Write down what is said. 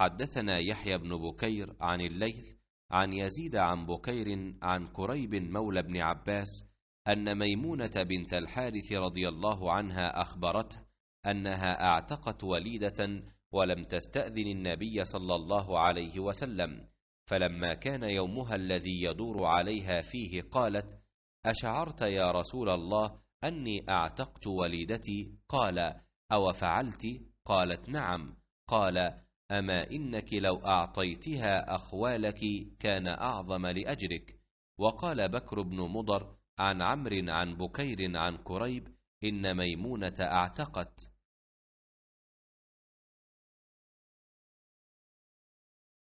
حدثنا يحيى بن بكير عن الليث عن يزيد عن بكير عن كريب مولى بن عباس ان ميمونه بنت الحارث رضي الله عنها اخبرته انها اعتقت وليده ولم تستاذن النبي صلى الله عليه وسلم فلما كان يومها الذي يدور عليها فيه قالت اشعرت يا رسول الله اني اعتقت وليدتي قال اوفعلت قالت نعم قال أما إنك لو أعطيتها أخوالك كان أعظم لأجرك وقال بكر بن مضر عن عمرو عن بكير عن كريب إن ميمونة أعتقت